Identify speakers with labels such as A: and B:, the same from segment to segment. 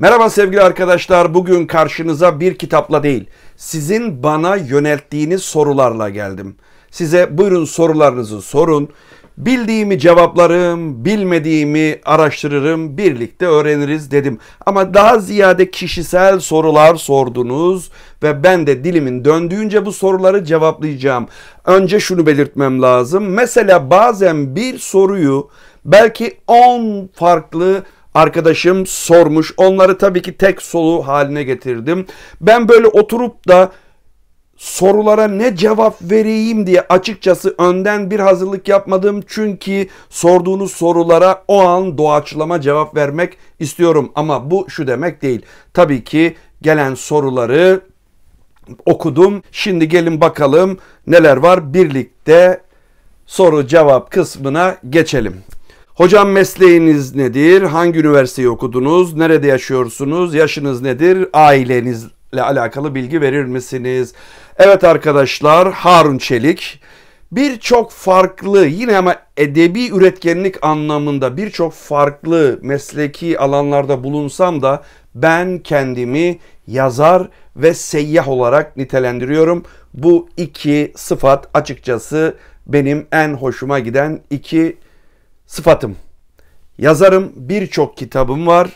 A: Merhaba sevgili arkadaşlar. Bugün karşınıza bir kitapla değil, sizin bana yönelttiğiniz sorularla geldim. Size buyurun sorularınızı sorun. Bildiğimi cevaplarım, bilmediğimi araştırırım, birlikte öğreniriz dedim. Ama daha ziyade kişisel sorular sordunuz ve ben de dilimin döndüğünce bu soruları cevaplayacağım. Önce şunu belirtmem lazım. Mesela bazen bir soruyu belki 10 farklı arkadaşım sormuş. Onları tabii ki tek solu haline getirdim. Ben böyle oturup da sorulara ne cevap vereyim diye açıkçası önden bir hazırlık yapmadım. Çünkü sorduğunuz sorulara o an doğaçlama cevap vermek istiyorum. Ama bu şu demek değil. Tabii ki gelen soruları okudum. Şimdi gelin bakalım neler var birlikte soru cevap kısmına geçelim. Hocam mesleğiniz nedir? Hangi üniversiteyi okudunuz? Nerede yaşıyorsunuz? Yaşınız nedir? Ailenizle alakalı bilgi verir misiniz? Evet arkadaşlar Harun Çelik birçok farklı yine ama edebi üretkenlik anlamında birçok farklı mesleki alanlarda bulunsam da ben kendimi yazar ve seyyah olarak nitelendiriyorum. Bu iki sıfat açıkçası benim en hoşuma giden iki sıfatım. Yazarım birçok kitabım var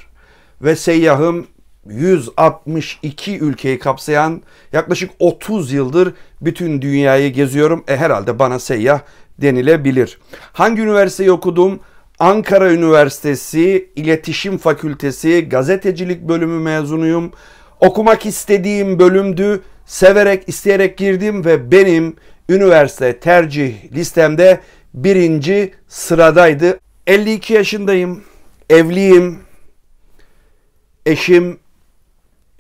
A: ve seyyahım 162 ülkeyi kapsayan yaklaşık 30 yıldır bütün dünyayı geziyorum. E herhalde bana seyyah denilebilir. Hangi üniversiteyi okudum? Ankara Üniversitesi İletişim Fakültesi Gazetecilik Bölümü mezunuyum. Okumak istediğim bölümdü. Severek, isteyerek girdim ve benim üniversite tercih listemde birinci sıradaydı. 52 yaşındayım, evliyim, eşim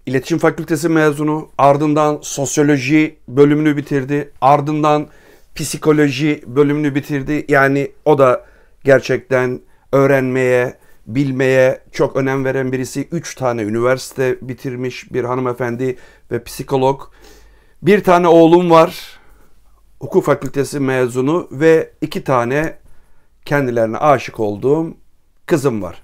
A: İletişim Fakültesi mezunu, ardından sosyoloji bölümünü bitirdi, ardından psikoloji bölümünü bitirdi. Yani o da gerçekten öğrenmeye, bilmeye çok önem veren birisi. Üç tane üniversite bitirmiş bir hanımefendi ve psikolog. Bir tane oğlum var hukuk fakültesi mezunu ve iki tane kendilerine aşık olduğum kızım var.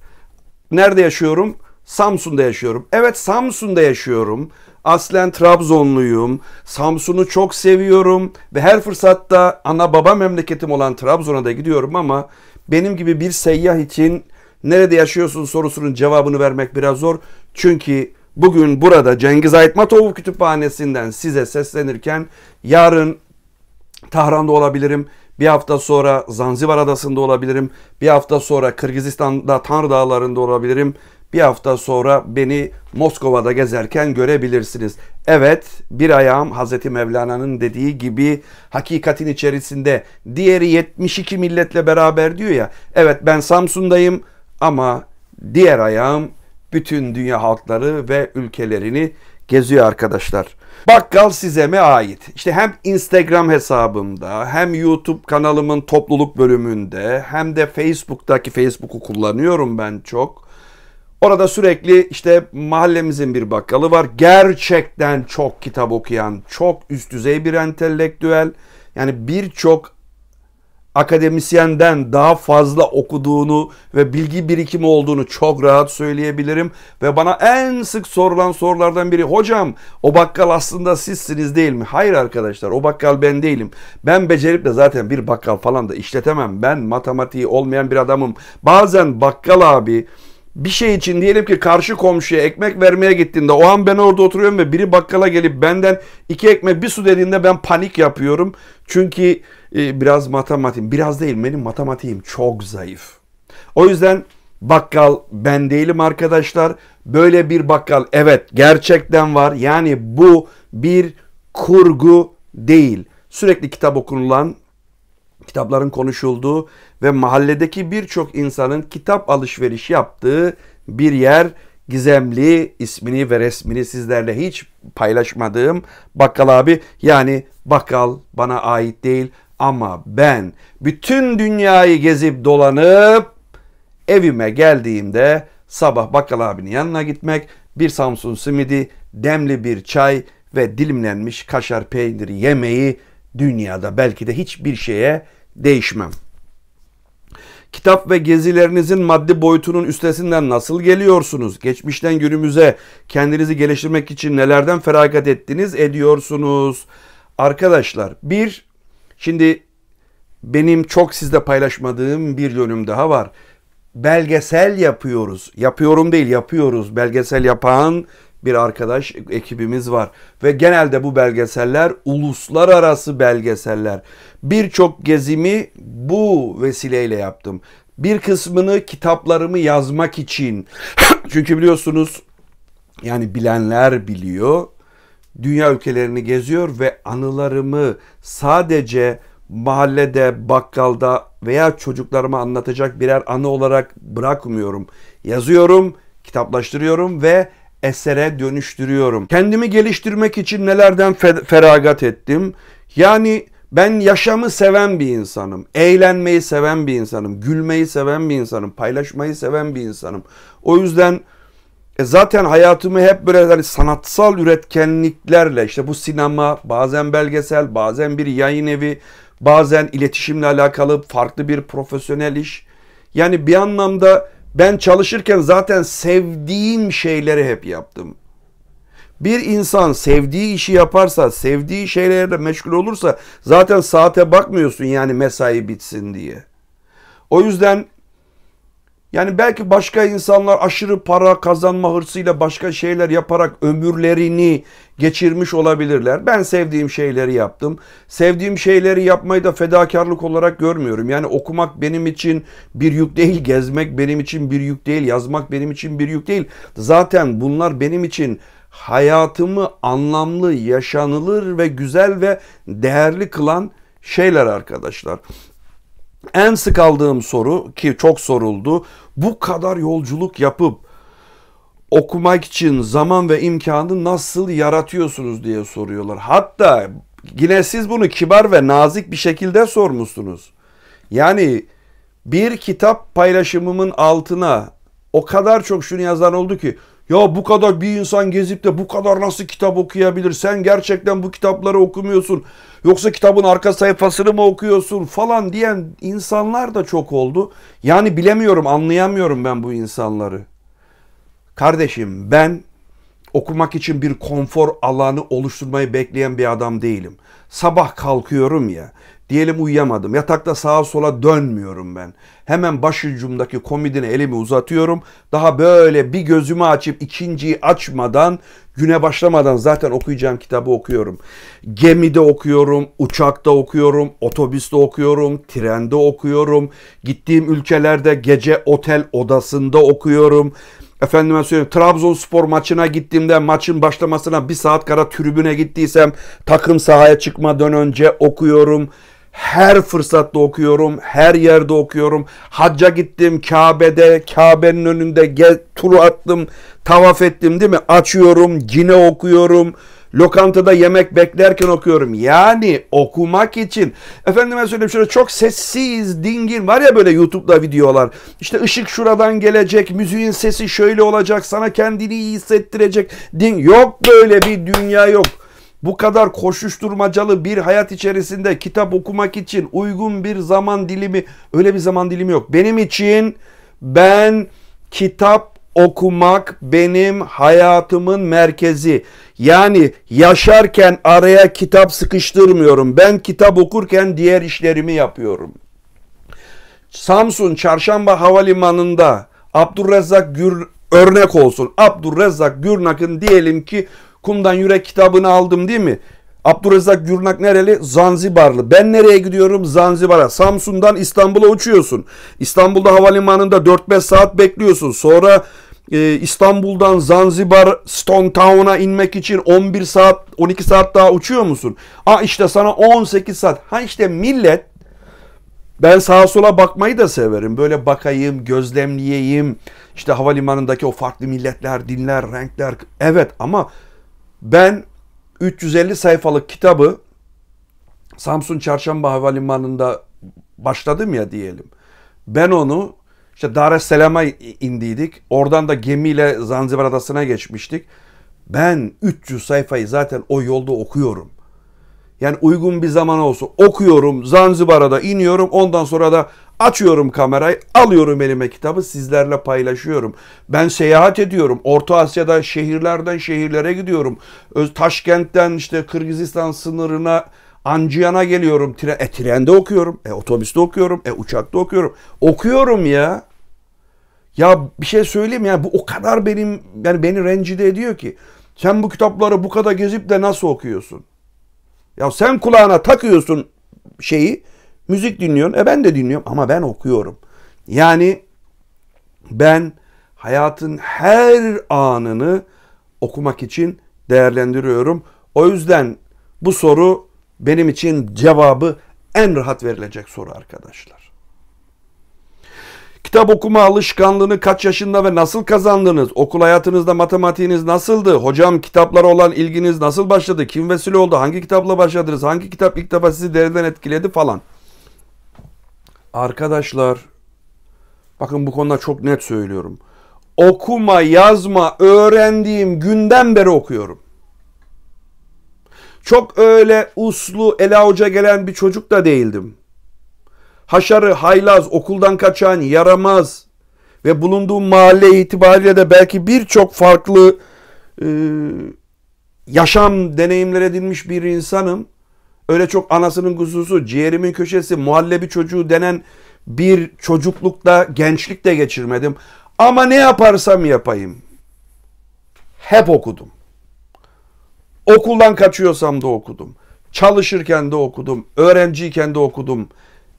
A: Nerede yaşıyorum? Samsun'da yaşıyorum. Evet Samsun'da yaşıyorum. Aslen Trabzonluyum. Samsun'u çok seviyorum ve her fırsatta ana baba memleketim olan Trabzon'a da gidiyorum ama benim gibi bir seyyah için nerede yaşıyorsun sorusunun cevabını vermek biraz zor. Çünkü bugün burada Cengiz Aytmatov Kütüphanesi'nden size seslenirken yarın Tahran'da olabilirim. Bir hafta sonra Zanzibar Adası'nda olabilirim. Bir hafta sonra Kırgızistan'da Tanrı Dağları'nda olabilirim. Bir hafta sonra beni Moskova'da gezerken görebilirsiniz. Evet bir ayağım Hz. Mevlana'nın dediği gibi hakikatin içerisinde. Diğeri 72 milletle beraber diyor ya. Evet ben Samsun'dayım ama diğer ayağım bütün dünya halkları ve ülkelerini geziyor arkadaşlar. Bakkal size mi ait? İşte hem Instagram hesabımda, hem YouTube kanalımın topluluk bölümünde, hem de Facebook'taki Facebook'u kullanıyorum ben çok. Orada sürekli işte mahallemizin bir bakkalı var. Gerçekten çok kitap okuyan, çok üst düzey bir entelektüel. Yani birçok akademisyenden daha fazla okuduğunu ve bilgi birikimi olduğunu çok rahat söyleyebilirim. Ve bana en sık sorulan sorulardan biri hocam o bakkal aslında sizsiniz değil mi? Hayır arkadaşlar o bakkal ben değilim. Ben becerip de zaten bir bakkal falan da işletemem. Ben matematiği olmayan bir adamım. Bazen bakkal abi bir şey için diyelim ki karşı komşuya ekmek vermeye gittiğinde o an ben orada oturuyorum ve biri bakkala gelip benden iki ekmek bir su dediğinde ben panik yapıyorum. Çünkü e, biraz matematiğim biraz değil benim matematiğim çok zayıf. O yüzden bakkal ben değilim arkadaşlar. Böyle bir bakkal evet gerçekten var. Yani bu bir kurgu değil. Sürekli kitap okunulan, kitapların konuşulduğu ve mahalledeki birçok insanın kitap alışveriş yaptığı bir yer gizemli ismini ve resmini sizlerle hiç paylaşmadığım bakkal abi yani bakkal bana ait değil ama ben bütün dünyayı gezip dolanıp evime geldiğimde sabah bakkal abinin yanına gitmek, bir Samsun simidi, demli bir çay ve dilimlenmiş kaşar peyniri yemeği dünyada belki de hiçbir şeye değişmem. Kitap ve gezilerinizin maddi boyutunun üstesinden nasıl geliyorsunuz? Geçmişten günümüze kendinizi geliştirmek için nelerden feragat ettiniz, ediyorsunuz? Arkadaşlar bir, şimdi benim çok sizle paylaşmadığım bir yönüm daha var. Belgesel yapıyoruz. Yapıyorum değil, yapıyoruz. Belgesel yapan bir arkadaş e, ekibimiz var. Ve genelde bu belgeseller uluslararası belgeseller. Birçok gezimi bu vesileyle yaptım. Bir kısmını kitaplarımı yazmak için. Çünkü biliyorsunuz yani bilenler biliyor. Dünya ülkelerini geziyor ve anılarımı sadece mahallede, bakkalda veya çocuklarıma anlatacak birer anı olarak bırakmıyorum. Yazıyorum, kitaplaştırıyorum ve esere dönüştürüyorum. Kendimi geliştirmek için nelerden fe feragat ettim? Yani ben yaşamı seven bir insanım, eğlenmeyi seven bir insanım, gülmeyi seven bir insanım, paylaşmayı seven bir insanım. O yüzden e zaten hayatımı hep böyle hani sanatsal üretkenliklerle işte bu sinema, bazen belgesel, bazen bir yayın evi, bazen iletişimle alakalı farklı bir profesyonel iş. Yani bir anlamda ben çalışırken zaten sevdiğim şeyleri hep yaptım. Bir insan sevdiği işi yaparsa, sevdiği şeylerle meşgul olursa zaten saate bakmıyorsun yani mesai bitsin diye. O yüzden yani belki başka insanlar aşırı para kazanma hırsıyla başka şeyler yaparak ömürlerini geçirmiş olabilirler. Ben sevdiğim şeyleri yaptım. Sevdiğim şeyleri yapmayı da fedakarlık olarak görmüyorum. Yani okumak benim için bir yük değil, gezmek benim için bir yük değil, yazmak benim için bir yük değil. Zaten bunlar benim için hayatımı anlamlı, yaşanılır ve güzel ve değerli kılan şeyler arkadaşlar. En sık aldığım soru ki çok soruldu. Bu kadar yolculuk yapıp okumak için zaman ve imkanı nasıl yaratıyorsunuz diye soruyorlar. Hatta yine siz bunu kibar ve nazik bir şekilde sormuşsunuz. Yani bir kitap paylaşımımın altına o kadar çok şunu yazan oldu ki ya bu kadar bir insan gezip de bu kadar nasıl kitap okuyabilir? Sen gerçekten bu kitapları okumuyorsun. Yoksa kitabın arka sayfasını mı okuyorsun falan diyen insanlar da çok oldu. Yani bilemiyorum, anlayamıyorum ben bu insanları. Kardeşim ben okumak için bir konfor alanı oluşturmayı bekleyen bir adam değilim. Sabah kalkıyorum ya. Diyelim uyuyamadım. Yatakta sağa sola dönmüyorum ben. Hemen başucumdaki komidine elimi uzatıyorum. Daha böyle bir gözümü açıp ikinciyi açmadan, güne başlamadan zaten okuyacağım kitabı okuyorum. Gemide okuyorum, uçakta okuyorum, otobüste okuyorum, trende okuyorum. Gittiğim ülkelerde gece otel odasında okuyorum. Efendime söyleyeyim Trabzonspor maçına gittiğimde maçın başlamasına bir saat kadar tribüne gittiysem takım sahaya çıkmadan önce okuyorum. Her fırsatta okuyorum, her yerde okuyorum. Hacca gittim, Kabe'de, Kabe'nin önünde gez, turu attım, tavaf ettim değil mi? Açıyorum, yine okuyorum. Lokantada yemek beklerken okuyorum. Yani okumak için. Efendime söyleyeyim şöyle çok sessiz, dingin. Var ya böyle YouTube'da videolar. İşte ışık şuradan gelecek, müziğin sesi şöyle olacak, sana kendini iyi hissettirecek. Din yok böyle bir dünya yok. Bu kadar koşuşturmacalı bir hayat içerisinde kitap okumak için uygun bir zaman dilimi öyle bir zaman dilimi yok. Benim için ben kitap okumak benim hayatımın merkezi. Yani yaşarken araya kitap sıkıştırmıyorum. Ben kitap okurken diğer işlerimi yapıyorum. Samsun Çarşamba Havalimanı'nda Abdurrezzak Gür örnek olsun. Abdurrezzak Gürnak'ın diyelim ki Kumdan Yürek kitabını aldım değil mi? Abdurrezzak Gürnak nereli? Zanzibarlı. Ben nereye gidiyorum? Zanzibar'a. Samsun'dan İstanbul'a uçuyorsun. İstanbul'da havalimanında 4-5 saat bekliyorsun. Sonra e, İstanbul'dan Zanzibar Stone Town'a inmek için 11 saat 12 saat daha uçuyor musun? Aa işte sana 18 saat. Ha işte millet ben sağa sola bakmayı da severim. Böyle bakayım, gözlemleyeyim. İşte havalimanındaki o farklı milletler, dinler, renkler. Evet ama ben 350 sayfalık kitabı Samsun Çarşamba Havalimanı'nda başladım ya diyelim. Ben onu işte Dar es Darüsselam'a indiydik. Oradan da gemiyle Zanzibar Adası'na geçmiştik. Ben 300 sayfayı zaten o yolda okuyorum. Yani uygun bir zaman olsun okuyorum Zanzibar'a da iniyorum. Ondan sonra da Açıyorum kamerayı, alıyorum elime kitabı, sizlerle paylaşıyorum. Ben seyahat ediyorum. Orta Asya'da şehirlerden şehirlere gidiyorum. Taşkent'ten işte Kırgızistan sınırına, Ancıyan'a geliyorum. Tren, e, trende okuyorum, e, otobüste okuyorum, e, uçakta okuyorum. Okuyorum ya. Ya bir şey söyleyeyim ya bu o kadar benim yani beni rencide ediyor ki. Sen bu kitapları bu kadar gezip de nasıl okuyorsun? Ya sen kulağına takıyorsun şeyi Müzik dinliyorsun. E ben de dinliyorum ama ben okuyorum. Yani ben hayatın her anını okumak için değerlendiriyorum. O yüzden bu soru benim için cevabı en rahat verilecek soru arkadaşlar. Kitap okuma alışkanlığını kaç yaşında ve nasıl kazandınız? Okul hayatınızda matematiğiniz nasıldı? Hocam kitaplara olan ilginiz nasıl başladı? Kim vesile oldu? Hangi kitapla başladınız? Hangi kitap ilk defa sizi derinden etkiledi falan. Arkadaşlar bakın bu konuda çok net söylüyorum. Okuma yazma öğrendiğim günden beri okuyorum. Çok öyle uslu ele avuca gelen bir çocuk da değildim. Haşarı, haylaz, okuldan kaçan, yaramaz ve bulunduğum mahalle itibariyle de belki birçok farklı e, yaşam deneyimler edinmiş bir insanım öyle çok anasının kuzusu, ciğerimin köşesi, muhallebi çocuğu denen bir çocuklukta, gençlikte geçirmedim. Ama ne yaparsam yapayım. Hep okudum. Okuldan kaçıyorsam da okudum. Çalışırken de okudum. Öğrenciyken de okudum.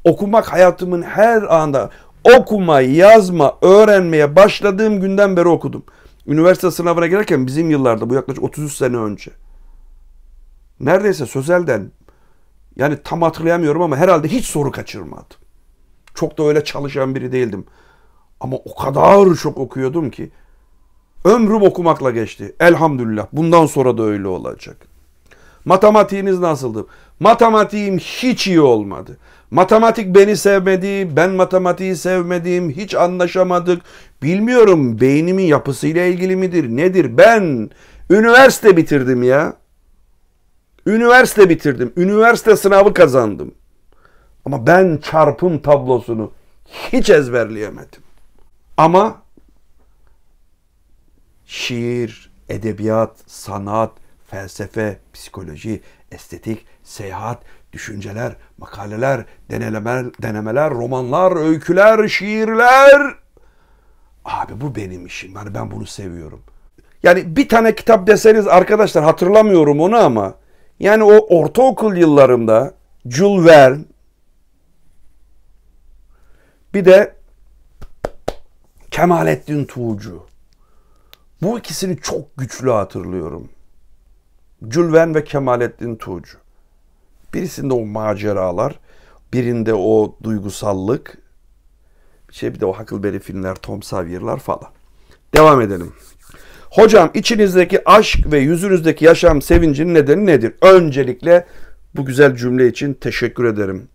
A: Okumak hayatımın her anda okuma, yazma, öğrenmeye başladığım günden beri okudum. Üniversite sınavına girerken bizim yıllarda bu yaklaşık 33 sene önce. Neredeyse sözelden yani tam hatırlayamıyorum ama herhalde hiç soru kaçırmadım. Çok da öyle çalışan biri değildim. Ama o kadar çok okuyordum ki ömrüm okumakla geçti. Elhamdülillah. Bundan sonra da öyle olacak. Matematiğiniz nasıldı? Matematiğim hiç iyi olmadı. Matematik beni sevmedi, ben matematiği sevmedim, hiç anlaşamadık. Bilmiyorum beynimin yapısıyla ilgili midir, nedir? Ben üniversite bitirdim ya. Üniversite bitirdim. Üniversite sınavı kazandım. Ama ben çarpım tablosunu hiç ezberleyemedim. Ama şiir, edebiyat, sanat, felsefe, psikoloji, estetik, seyahat, düşünceler, makaleler, denemeler, denemeler, romanlar, öyküler, şiirler. Abi bu benim işim. Yani ben bunu seviyorum. Yani bir tane kitap deseniz arkadaşlar hatırlamıyorum onu ama yani o ortaokul yıllarımda Jules Verne bir de Kemalettin Tuğcu. Bu ikisini çok güçlü hatırlıyorum. Jules Verne ve Kemalettin Tuğcu. Birisinde o maceralar, birinde o duygusallık, şey bir de o Huckleberry filmler, Tom Sawyer'lar falan. Devam edelim. Hocam içinizdeki aşk ve yüzünüzdeki yaşam sevincinin nedeni nedir? Öncelikle bu güzel cümle için teşekkür ederim.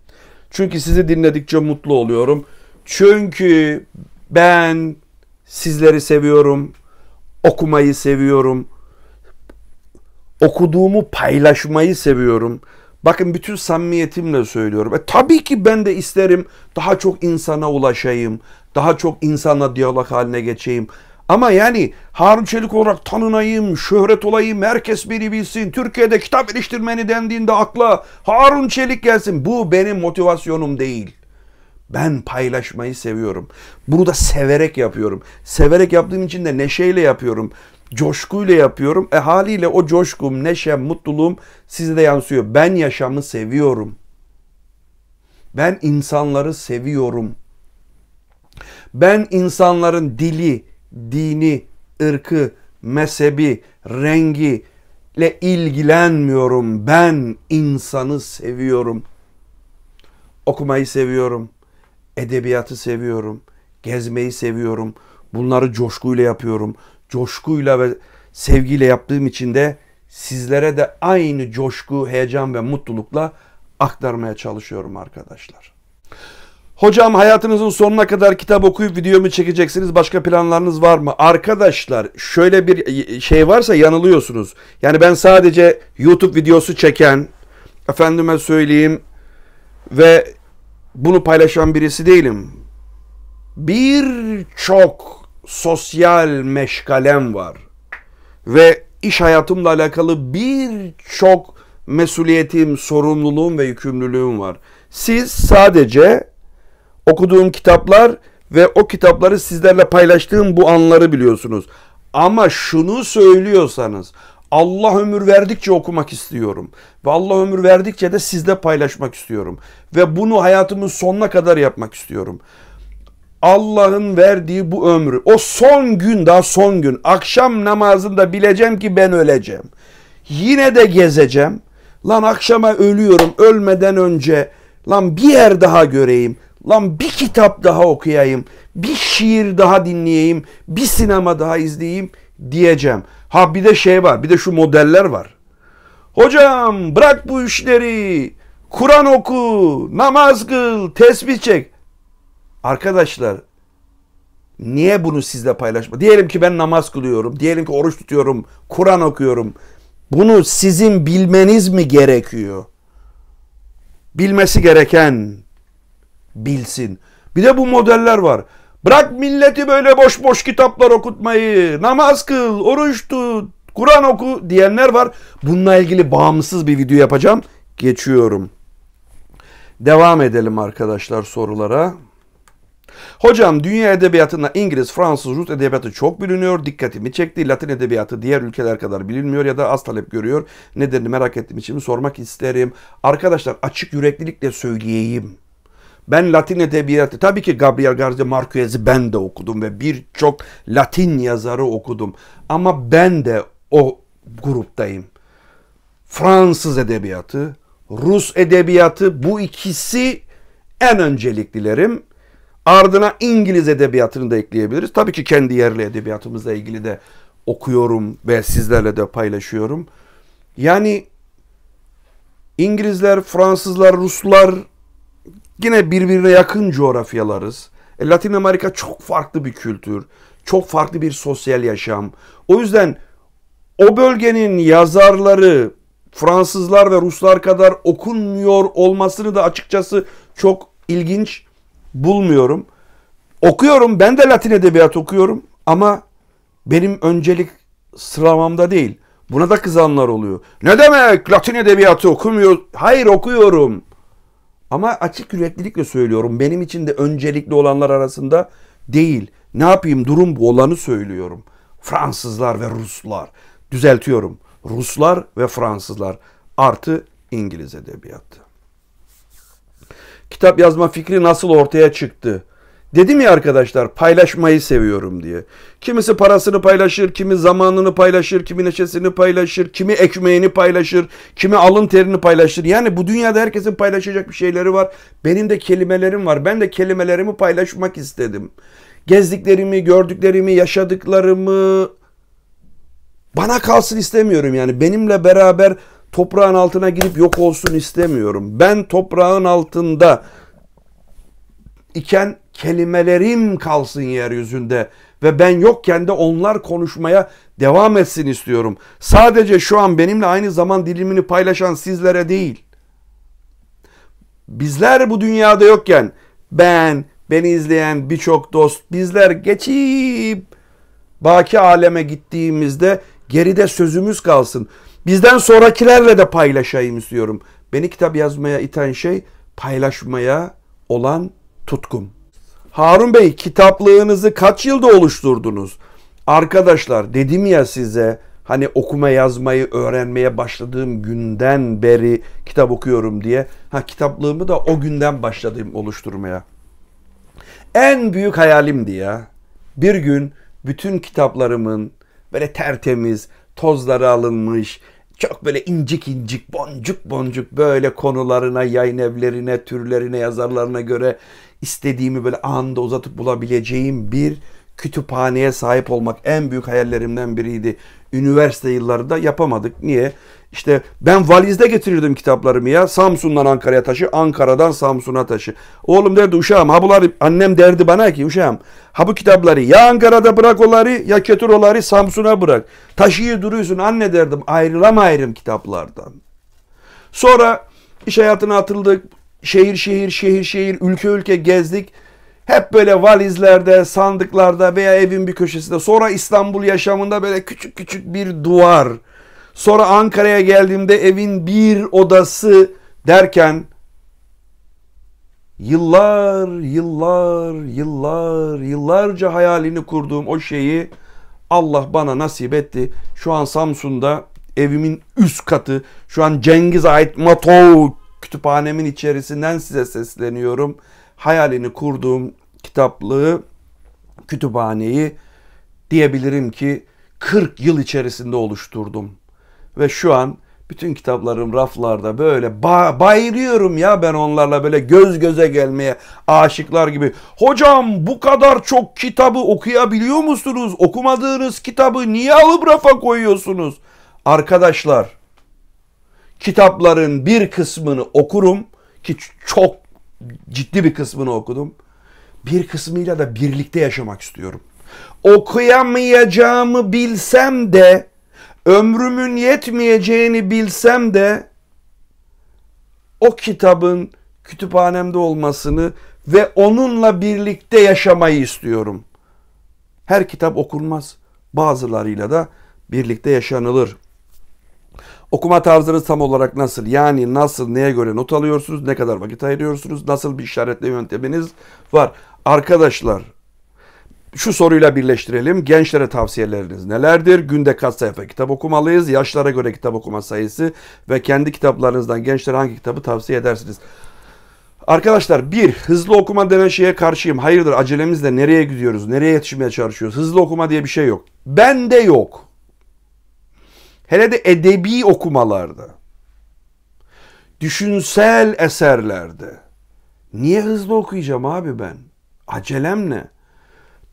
A: Çünkü sizi dinledikçe mutlu oluyorum. Çünkü ben sizleri seviyorum. Okumayı seviyorum. Okuduğumu paylaşmayı seviyorum. Bakın bütün samimiyetimle söylüyorum. E, tabii ki ben de isterim daha çok insana ulaşayım. Daha çok insanla diyalog haline geçeyim. Ama yani Harun Çelik olarak tanınayım, şöhret olayım, herkes beni bilsin. Türkiye'de kitap eleştirmeni dendiğinde akla Harun Çelik gelsin. Bu benim motivasyonum değil. Ben paylaşmayı seviyorum. Bunu da severek yapıyorum. Severek yaptığım için de neşeyle yapıyorum. Coşkuyla yapıyorum. E haliyle o coşkum, neşem, mutluluğum size de yansıyor. Ben yaşamı seviyorum. Ben insanları seviyorum. Ben insanların dili, dini, ırkı, mezhebi, rengi ile ilgilenmiyorum. Ben insanı seviyorum. Okumayı seviyorum. Edebiyatı seviyorum. Gezmeyi seviyorum. Bunları coşkuyla yapıyorum. Coşkuyla ve sevgiyle yaptığım için de sizlere de aynı coşku, heyecan ve mutlulukla aktarmaya çalışıyorum arkadaşlar. Hocam hayatınızın sonuna kadar kitap okuyup video mu çekeceksiniz? Başka planlarınız var mı? Arkadaşlar şöyle bir e, şey varsa yanılıyorsunuz. Yani ben sadece YouTube videosu çeken, efendime söyleyeyim ve bunu paylaşan birisi değilim. Bir çok sosyal meşgalem var. Ve iş hayatımla alakalı bir çok mesuliyetim, sorumluluğum ve yükümlülüğüm var. Siz sadece okuduğum kitaplar ve o kitapları sizlerle paylaştığım bu anları biliyorsunuz. Ama şunu söylüyorsanız Allah ömür verdikçe okumak istiyorum ve Allah ömür verdikçe de sizle paylaşmak istiyorum ve bunu hayatımın sonuna kadar yapmak istiyorum. Allah'ın verdiği bu ömrü o son gün daha son gün akşam namazında bileceğim ki ben öleceğim. Yine de gezeceğim. Lan akşama ölüyorum ölmeden önce lan bir yer daha göreyim. Lan bir kitap daha okuyayım, bir şiir daha dinleyeyim, bir sinema daha izleyeyim diyeceğim. Ha bir de şey var, bir de şu modeller var. Hocam bırak bu işleri, Kur'an oku, namaz kıl, tesbih çek. Arkadaşlar niye bunu sizle paylaşma? Diyelim ki ben namaz kılıyorum, diyelim ki oruç tutuyorum, Kur'an okuyorum. Bunu sizin bilmeniz mi gerekiyor? Bilmesi gereken bilsin. Bir de bu modeller var. Bırak milleti böyle boş boş kitaplar okutmayı, namaz kıl, oruç tut, Kur'an oku diyenler var. Bununla ilgili bağımsız bir video yapacağım. Geçiyorum. Devam edelim arkadaşlar sorulara. Hocam dünya edebiyatında İngiliz, Fransız, Rus edebiyatı çok biliniyor. Dikkatimi çekti. Latin edebiyatı diğer ülkeler kadar bilinmiyor ya da az talep görüyor. Nedenini merak ettiğim için sormak isterim. Arkadaşlar açık yüreklilikle söyleyeyim. Ben Latin edebiyatı, tabii ki Gabriel Garcia Marquez'i ben de okudum ve birçok Latin yazarı okudum. Ama ben de o gruptayım. Fransız edebiyatı, Rus edebiyatı bu ikisi en önceliklilerim. Ardına İngiliz edebiyatını da ekleyebiliriz. Tabii ki kendi yerli edebiyatımızla ilgili de okuyorum ve sizlerle de paylaşıyorum. Yani İngilizler, Fransızlar, Ruslar Yine birbirine yakın coğrafyalarız. E, Latin Amerika çok farklı bir kültür, çok farklı bir sosyal yaşam. O yüzden o bölgenin yazarları Fransızlar ve Ruslar kadar okunmuyor olmasını da açıkçası çok ilginç bulmuyorum. Okuyorum, ben de Latin edebiyat okuyorum ama benim öncelik sıralamamda değil. Buna da kızanlar oluyor. Ne demek Latin edebiyatı okumuyor? Hayır okuyorum. Ama açık yüreklilikle söylüyorum. Benim için de öncelikli olanlar arasında değil. Ne yapayım durum bu olanı söylüyorum. Fransızlar ve Ruslar. Düzeltiyorum. Ruslar ve Fransızlar artı İngiliz edebiyatı. Kitap yazma fikri nasıl ortaya çıktı? Dedim ya arkadaşlar paylaşmayı seviyorum diye. Kimisi parasını paylaşır, kimi zamanını paylaşır, kimi neşesini paylaşır, kimi ekmeğini paylaşır, kimi alın terini paylaşır. Yani bu dünyada herkesin paylaşacak bir şeyleri var. Benim de kelimelerim var. Ben de kelimelerimi paylaşmak istedim. Gezdiklerimi, gördüklerimi, yaşadıklarımı bana kalsın istemiyorum yani. Benimle beraber toprağın altına gidip yok olsun istemiyorum. Ben toprağın altında iken kelimelerim kalsın yeryüzünde ve ben yokken de onlar konuşmaya devam etsin istiyorum. Sadece şu an benimle aynı zaman dilimini paylaşan sizlere değil. Bizler bu dünyada yokken ben, beni izleyen birçok dost bizler geçip baki aleme gittiğimizde geride sözümüz kalsın. Bizden sonrakilerle de paylaşayım istiyorum. Beni kitap yazmaya iten şey paylaşmaya olan tutkum. Harun Bey kitaplığınızı kaç yılda oluşturdunuz? Arkadaşlar dedim ya size hani okuma yazmayı öğrenmeye başladığım günden beri kitap okuyorum diye. Ha kitaplığımı da o günden başladım oluşturmaya. En büyük hayalimdi ya. Bir gün bütün kitaplarımın böyle tertemiz, tozları alınmış, çok böyle incik incik, boncuk boncuk böyle konularına, yayın evlerine, türlerine, yazarlarına göre istediğimi böyle anında uzatıp bulabileceğim bir kütüphaneye sahip olmak en büyük hayallerimden biriydi. Üniversite yıllarında yapamadık. Niye? İşte ben valizde getirirdim kitaplarımı ya. Samsun'dan Ankara'ya taşı, Ankara'dan Samsun'a taşı. Oğlum derdi uşağım, ha bunları annem derdi bana ki uşağım. Ha bu kitapları ya Ankara'da bırak oları ya getir oları Samsun'a bırak. Taşıyı duruyorsun anne derdim ayrılamayırım kitaplardan. Sonra iş hayatına atıldık. Şehir şehir şehir şehir ülke ülke gezdik. Hep böyle valizlerde, sandıklarda veya evin bir köşesinde. Sonra İstanbul yaşamında böyle küçük küçük bir duvar Sonra Ankara'ya geldiğimde evin bir odası derken yıllar yıllar yıllar yıllarca hayalini kurduğum o şeyi Allah bana nasip etti. Şu an Samsun'da evimin üst katı şu an Cengiz Ait Matov kütüphanemin içerisinden size sesleniyorum. Hayalini kurduğum kitaplığı kütüphaneyi diyebilirim ki 40 yıl içerisinde oluşturdum. Ve şu an bütün kitaplarım raflarda böyle ba bayılıyorum ya ben onlarla böyle göz göze gelmeye aşıklar gibi. Hocam bu kadar çok kitabı okuyabiliyor musunuz? Okumadığınız kitabı niye alıp rafa koyuyorsunuz? Arkadaşlar kitapların bir kısmını okurum ki çok ciddi bir kısmını okudum. Bir kısmıyla da birlikte yaşamak istiyorum. Okuyamayacağımı bilsem de ömrümün yetmeyeceğini bilsem de o kitabın kütüphanemde olmasını ve onunla birlikte yaşamayı istiyorum. Her kitap okunmaz. Bazılarıyla da birlikte yaşanılır. Okuma tarzınız tam olarak nasıl? Yani nasıl, neye göre not alıyorsunuz, ne kadar vakit ayırıyorsunuz, nasıl bir işaretle yönteminiz var? Arkadaşlar şu soruyla birleştirelim. Gençlere tavsiyeleriniz nelerdir? Günde kaç sayfa kitap okumalıyız? Yaşlara göre kitap okuma sayısı ve kendi kitaplarınızdan gençlere hangi kitabı tavsiye edersiniz? Arkadaşlar bir, hızlı okuma denen şeye karşıyım. Hayırdır acelemizle nereye gidiyoruz? Nereye yetişmeye çalışıyoruz? Hızlı okuma diye bir şey yok. Bende yok. Hele de edebi okumalarda. Düşünsel eserlerde. Niye hızlı okuyacağım abi ben? Acelem ne?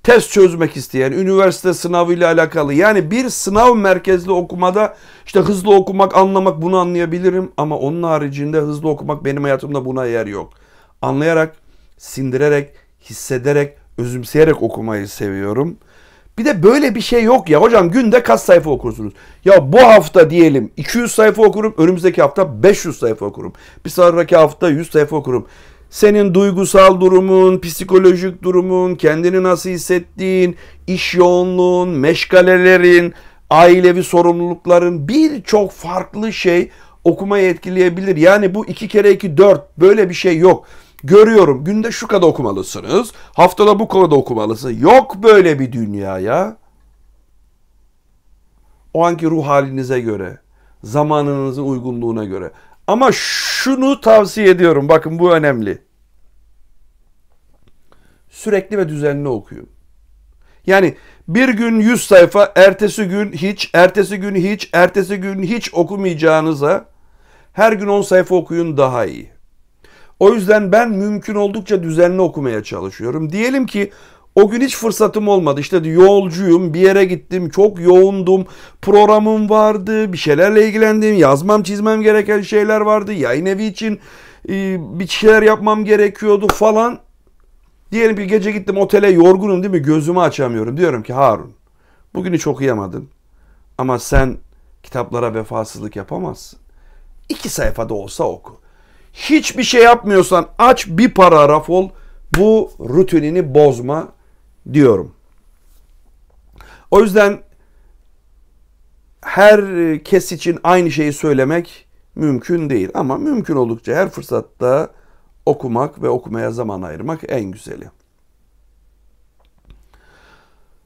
A: test çözmek isteyen, üniversite sınavı ile alakalı yani bir sınav merkezli okumada işte hızlı okumak, anlamak bunu anlayabilirim ama onun haricinde hızlı okumak benim hayatımda buna yer yok. Anlayarak, sindirerek, hissederek, özümseyerek okumayı seviyorum. Bir de böyle bir şey yok ya. Hocam günde kaç sayfa okursunuz? Ya bu hafta diyelim 200 sayfa okurum, önümüzdeki hafta 500 sayfa okurum. Bir sonraki hafta 100 sayfa okurum. Senin duygusal durumun, psikolojik durumun, kendini nasıl hissettiğin, iş yoğunluğun, meşgalelerin, ailevi sorumlulukların birçok farklı şey okumayı etkileyebilir. Yani bu iki kere iki dört böyle bir şey yok. Görüyorum günde şu kadar okumalısınız, haftada bu kadar okumalısınız. Yok böyle bir dünyaya. O anki ruh halinize göre, zamanınızın uygunluğuna göre. Ama şunu tavsiye ediyorum. Bakın bu önemli. Sürekli ve düzenli okuyun. Yani bir gün 100 sayfa, ertesi gün hiç, ertesi gün hiç, ertesi gün hiç okumayacağınıza her gün 10 sayfa okuyun daha iyi. O yüzden ben mümkün oldukça düzenli okumaya çalışıyorum. Diyelim ki o gün hiç fırsatım olmadı. İşte yolcuyum, bir yere gittim, çok yoğundum, programım vardı, bir şeylerle ilgilendim, yazmam çizmem gereken şeyler vardı, yayın evi için e, bir şeyler yapmam gerekiyordu falan. Diyelim bir gece gittim otele yorgunum değil mi? Gözümü açamıyorum. Diyorum ki Harun bugünü çok uyamadın. ama sen kitaplara vefasızlık yapamazsın. İki sayfada olsa oku. Hiçbir şey yapmıyorsan aç bir paragraf ol. Bu rutinini bozma diyorum. O yüzden herkes için aynı şeyi söylemek mümkün değil ama mümkün oldukça her fırsatta okumak ve okumaya zaman ayırmak en güzeli.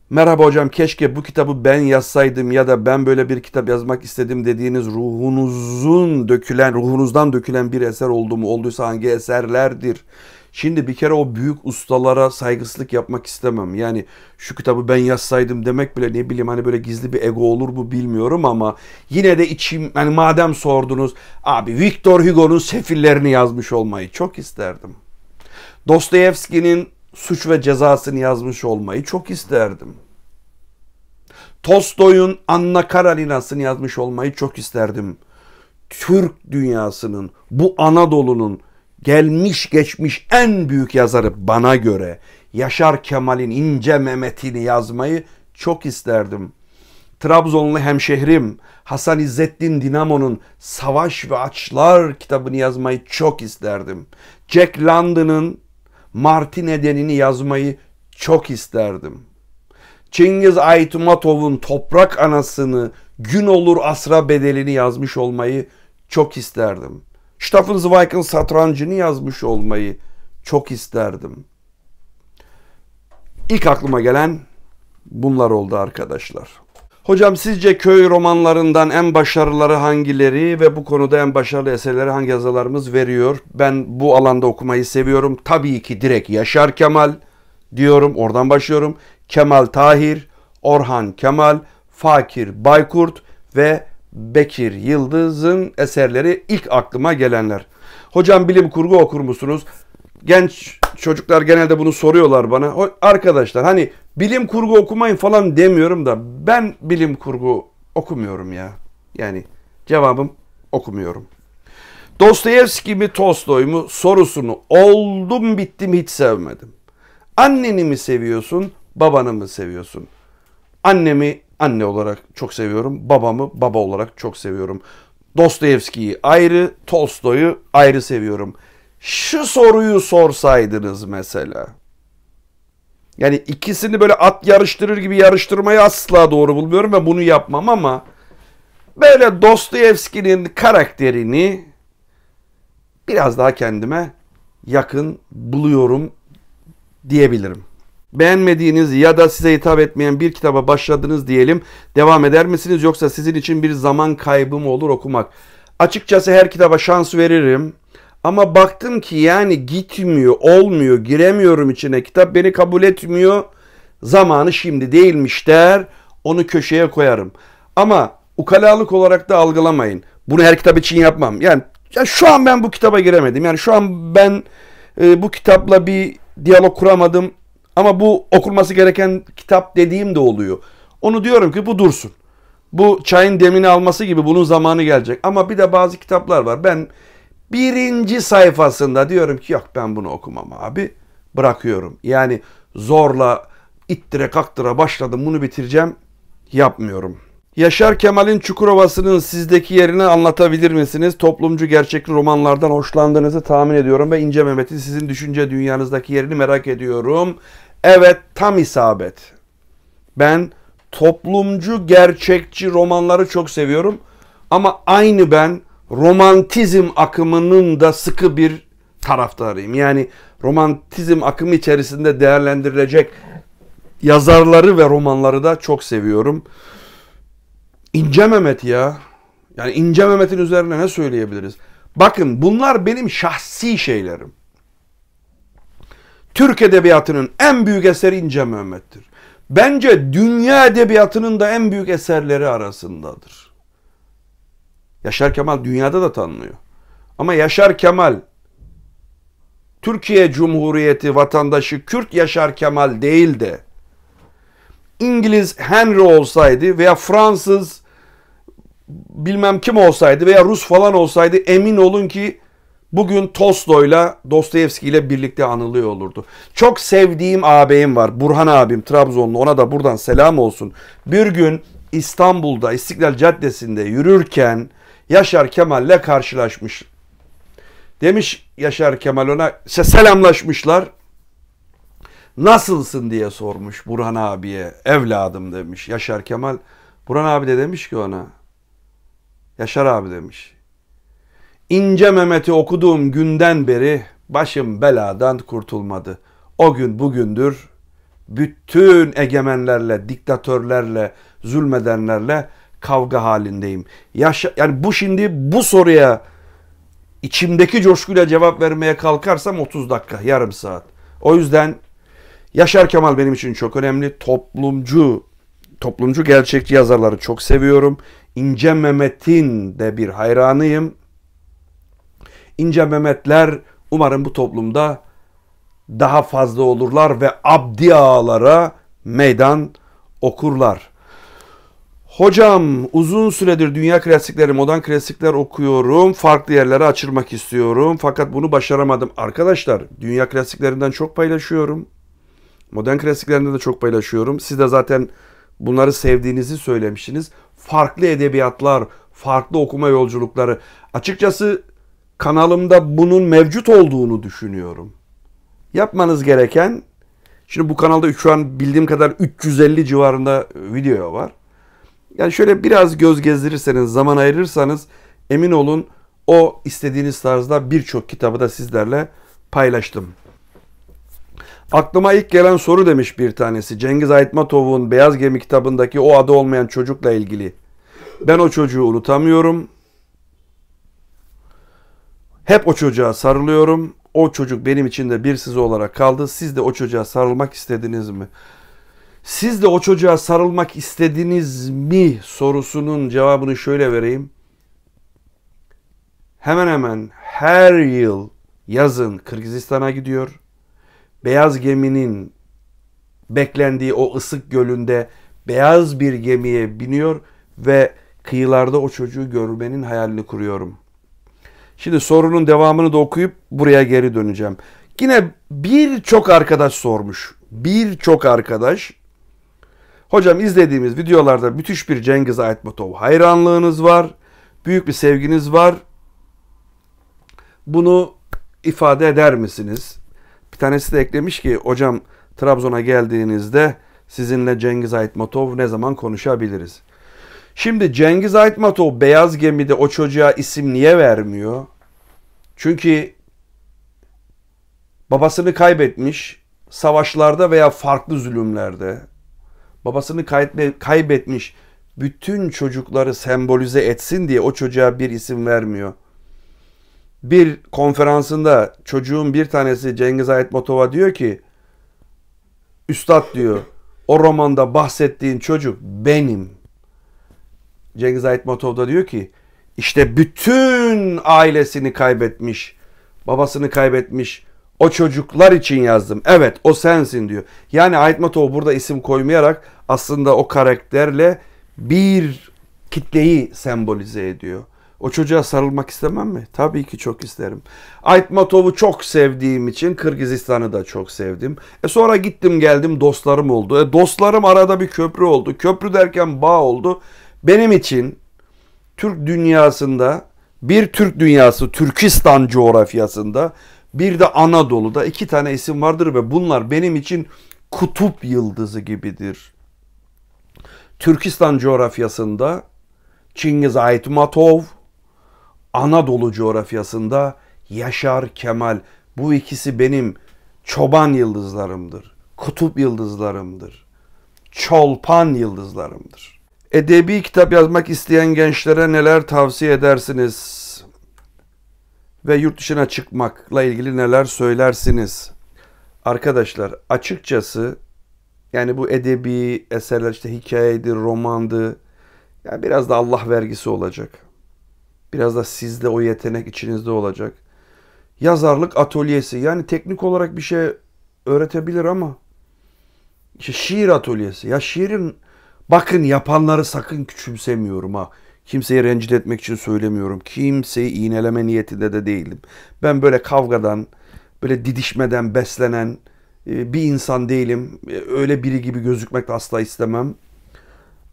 A: Merhaba hocam keşke bu kitabı ben yazsaydım ya da ben böyle bir kitap yazmak istedim dediğiniz ruhunuzun dökülen, ruhunuzdan dökülen bir eser oldu mu? Olduysa hangi eserlerdir? Şimdi bir kere o büyük ustalara saygısızlık yapmak istemem. Yani şu kitabı ben yazsaydım demek bile ne bileyim hani böyle gizli bir ego olur mu bilmiyorum ama yine de içim hani madem sordunuz abi Victor Hugo'nun sefillerini yazmış olmayı çok isterdim. Dostoyevski'nin suç ve cezasını yazmış olmayı çok isterdim. Tolstoy'un Anna Karalinasını yazmış olmayı çok isterdim. Türk dünyasının, bu Anadolu'nun gelmiş geçmiş en büyük yazarı bana göre Yaşar Kemal'in ince Mehmet'ini yazmayı çok isterdim. Trabzonlu hemşehrim Hasan İzzettin Dinamo'nun Savaş ve Açlar kitabını yazmayı çok isterdim. Jack London'ın Martin Eden'ini yazmayı çok isterdim. Çingiz Aytmatov'un Toprak Anasını, Gün Olur Asra Bedeli'ni yazmış olmayı çok isterdim. Stauffenschweig'ın satrancını yazmış olmayı çok isterdim. İlk aklıma gelen bunlar oldu arkadaşlar. Hocam sizce köy romanlarından en başarıları hangileri ve bu konuda en başarılı eserleri hangi yazarlarımız veriyor? Ben bu alanda okumayı seviyorum. Tabii ki direkt Yaşar Kemal diyorum. Oradan başlıyorum. Kemal Tahir, Orhan Kemal, Fakir Baykurt ve Bekir Yıldız'ın eserleri ilk aklıma gelenler. Hocam bilim kurgu okur musunuz? Genç çocuklar genelde bunu soruyorlar bana. Arkadaşlar hani bilim kurgu okumayın falan demiyorum da ben bilim kurgu okumuyorum ya. Yani cevabım okumuyorum. Dostoyevski mi Tolstoy mu sorusunu oldum bittim hiç sevmedim. Anneni mi seviyorsun, babanı mı seviyorsun? Annemi anne olarak çok seviyorum. Babamı baba olarak çok seviyorum. Dostoyevski'yi ayrı, Tolstoy'u ayrı seviyorum. Şu soruyu sorsaydınız mesela. Yani ikisini böyle at yarıştırır gibi yarıştırmayı asla doğru bulmuyorum ve bunu yapmam ama böyle Dostoyevski'nin karakterini biraz daha kendime yakın buluyorum diyebilirim beğenmediğiniz ya da size hitap etmeyen bir kitaba başladınız diyelim. Devam eder misiniz yoksa sizin için bir zaman kaybı mı olur okumak? Açıkçası her kitaba şans veririm. Ama baktım ki yani gitmiyor, olmuyor, giremiyorum içine. Kitap beni kabul etmiyor. Zamanı şimdi değilmiş der. Onu köşeye koyarım. Ama ukalalık olarak da algılamayın. Bunu her kitap için yapmam. Yani ya şu an ben bu kitaba giremedim. Yani şu an ben e, bu kitapla bir diyalog kuramadım ama bu okunması gereken kitap dediğim de oluyor. Onu diyorum ki bu dursun. Bu çayın demini alması gibi bunun zamanı gelecek. Ama bir de bazı kitaplar var. Ben birinci sayfasında diyorum ki yok ben bunu okumam abi. Bırakıyorum. Yani zorla ittire kaktıra başladım bunu bitireceğim yapmıyorum. Yaşar Kemal'in Çukurova'sının sizdeki yerini anlatabilir misiniz? Toplumcu gerçekli romanlardan hoşlandığınızı tahmin ediyorum ve İnce Mehmet'in sizin düşünce dünyanızdaki yerini merak ediyorum. Evet tam isabet. Ben toplumcu gerçekçi romanları çok seviyorum ama aynı ben romantizm akımının da sıkı bir taraftarıyım. Yani romantizm akımı içerisinde değerlendirilecek yazarları ve romanları da çok seviyorum. İnce Mehmet ya. Yani İnce Mehmet'in üzerine ne söyleyebiliriz? Bakın bunlar benim şahsi şeylerim. Türk edebiyatının en büyük eseri İnce Mehmet'tir. Bence dünya edebiyatının da en büyük eserleri arasındadır. Yaşar Kemal dünyada da tanınıyor. Ama Yaşar Kemal Türkiye Cumhuriyeti vatandaşı Kürt Yaşar Kemal değil de İngiliz Henry olsaydı veya Fransız bilmem kim olsaydı veya Rus falan olsaydı emin olun ki bugün Tolstoy'la Dostoyevski ile birlikte anılıyor olurdu. Çok sevdiğim ağabeyim var Burhan abim Trabzonlu ona da buradan selam olsun. Bir gün İstanbul'da İstiklal Caddesi'nde yürürken Yaşar Kemal'le karşılaşmış. Demiş Yaşar Kemal ona selamlaşmışlar. Nasılsın diye sormuş Burhan abiye. Evladım demiş Yaşar Kemal. Burhan abi de demiş ki ona. Yaşar abi demiş. İnce Mehmet'i okuduğum günden beri başım beladan kurtulmadı. O gün bugündür bütün egemenlerle, diktatörlerle, zulmedenlerle kavga halindeyim. Yaşa, yani bu şimdi bu soruya içimdeki coşkuyla cevap vermeye kalkarsam 30 dakika, yarım saat. O yüzden Yaşar Kemal benim için çok önemli. Toplumcu, toplumcu gerçekçi yazarları çok seviyorum. İnce Mehmet'in de bir hayranıyım ince Mehmetler umarım bu toplumda daha fazla olurlar ve abdi ağalara meydan okurlar. Hocam uzun süredir dünya klasikleri, modern klasikler okuyorum. Farklı yerlere açılmak istiyorum. Fakat bunu başaramadım. Arkadaşlar dünya klasiklerinden çok paylaşıyorum. Modern klasiklerinden de çok paylaşıyorum. Siz de zaten bunları sevdiğinizi söylemişsiniz. Farklı edebiyatlar, farklı okuma yolculukları. Açıkçası kanalımda bunun mevcut olduğunu düşünüyorum. Yapmanız gereken şimdi bu kanalda şu an bildiğim kadar 350 civarında e, video var. Yani şöyle biraz göz gezdirirseniz, zaman ayırırsanız emin olun o istediğiniz tarzda birçok kitabı da sizlerle paylaştım. Aklıma ilk gelen soru demiş bir tanesi. Cengiz Aytmatov'un Beyaz Gemi kitabındaki o adı olmayan çocukla ilgili. Ben o çocuğu unutamıyorum. Hep o çocuğa sarılıyorum. O çocuk benim için de bir siz olarak kaldı. Siz de o çocuğa sarılmak istediniz mi? Siz de o çocuğa sarılmak istediniz mi sorusunun cevabını şöyle vereyim. Hemen hemen her yıl yazın Kırgızistan'a gidiyor. Beyaz geminin beklendiği o ısık gölünde beyaz bir gemiye biniyor ve kıyılarda o çocuğu görmenin hayalini kuruyorum.'' Şimdi sorunun devamını da okuyup buraya geri döneceğim. Yine birçok arkadaş sormuş. Birçok arkadaş. Hocam izlediğimiz videolarda müthiş bir Cengiz Aytmatov hayranlığınız var. Büyük bir sevginiz var. Bunu ifade eder misiniz? Bir tanesi de eklemiş ki hocam Trabzon'a geldiğinizde sizinle Cengiz Aytmatov ne zaman konuşabiliriz? Şimdi Cengiz Aytmatov beyaz gemide o çocuğa isim niye vermiyor? Çünkü babasını kaybetmiş savaşlarda veya farklı zulümlerde babasını kaybetmiş bütün çocukları sembolize etsin diye o çocuğa bir isim vermiyor. Bir konferansında çocuğun bir tanesi Cengiz Aytmatov'a diyor ki Üstad diyor o romanda bahsettiğin çocuk benim. Cengiz Aytmatov da diyor ki işte bütün ailesini kaybetmiş, babasını kaybetmiş o çocuklar için yazdım. Evet o sensin diyor. Yani Aytmatov burada isim koymayarak aslında o karakterle bir kitleyi sembolize ediyor. O çocuğa sarılmak istemem mi? Tabii ki çok isterim. Aytmatov'u çok sevdiğim için Kırgızistan'ı da çok sevdim. E sonra gittim geldim dostlarım oldu. E dostlarım arada bir köprü oldu. Köprü derken bağ oldu benim için Türk dünyasında bir Türk dünyası, Türkistan coğrafyasında bir de Anadolu'da iki tane isim vardır ve bunlar benim için kutup yıldızı gibidir. Türkistan coğrafyasında Çingiz Aytmatov, Anadolu coğrafyasında Yaşar Kemal. Bu ikisi benim çoban yıldızlarımdır, kutup yıldızlarımdır, çolpan yıldızlarımdır. Edebi kitap yazmak isteyen gençlere neler tavsiye edersiniz? Ve yurt dışına çıkmakla ilgili neler söylersiniz? Arkadaşlar açıkçası yani bu edebi eserler işte hikayedir, romandı. Yani biraz da Allah vergisi olacak. Biraz da sizde o yetenek içinizde olacak. Yazarlık atölyesi. Yani teknik olarak bir şey öğretebilir ama işte şiir atölyesi. Ya şiirin Bakın yapanları sakın küçümsemiyorum ha. Kimseyi rencide etmek için söylemiyorum. Kimseyi iğneleme niyetinde de değilim. Ben böyle kavgadan, böyle didişmeden beslenen e, bir insan değilim. E, öyle biri gibi gözükmek de asla istemem.